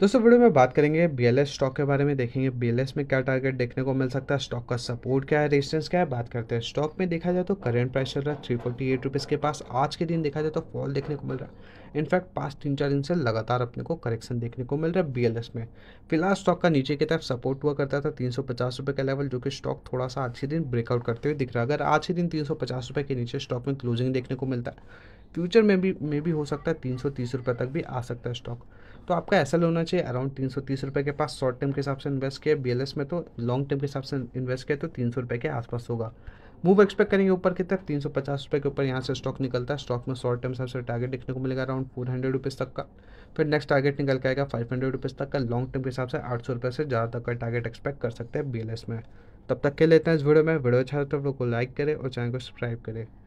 दोस्तों वीडियो में बात करेंगे बी स्टॉक के बारे में देखेंगे बी में क्या टारगेट देखने को मिल सकता है स्टॉक का सपोर्ट क्या है रेजिस्टेंस क्या है बात करते हैं स्टॉक में देखा जाए तो करंट प्राइस चल रहा है थ्री फोर्टी एट रुपीज़ के पास आज के दिन देखा जाए तो फॉल देखने को मिल रहा है इनफैक्ट पाँच तीन चार दिन से लगातार अपने को करेक्शन देखने को मिल रहा है बी में फिलहाल स्टॉक का नीचे की तरफ सपोर्ट हुआ करता था तीन सौ पचास रुपये का लेवल जो कि स्टॉक थोड़ा सा आज के दिन ब्रेकआउट करते हुए दिख रहा है अगर आज के दिन तीन सौ पचास रुपये के नीचे स्टॉक में क्लोजिंग देखने को मिलता है फ्यूचर में भी मे भी हो सकता है तीन सौ तीस रुपये तक भी आ सकता है स्टॉक तो आपका ऐसा होना चाहिए अराउंड तीन सौ तीस रुपये के पास शॉर्ट टर्म के हिसाब से इन्वेस्ट किया बी में तो लॉन्ग टर्म के हिसाब से इन्वेस्ट किया तो तीन सौ रुपये के आसपास होगा मूव एक्सपेक्ट करेंगे ऊपर की तरफ तीन सौ पचास रुपये के ऊपर यहाँ से स्टॉक निकलता है स्टॉक में शॉर्ट टर्म से टारगेट देखने को मिलेगा अराउंड फोर हंड्रेड रुपीज़ तक का फिर नेक्स्ट टारगेट निकल के आएगा फाइव हंड्रेड रुपीज़ तक का लॉन्ग टर्म के हिसाब से आठ सौ रुपये से ज़्यादा तक का टारगेट एक्सपेक्ट कर सकते हैं बी में तब तक के लेते हैं इस वीडियो में वीडियो अच्छा लगता है तो को लाइक करें और चैनल को सब्सक्राइब करें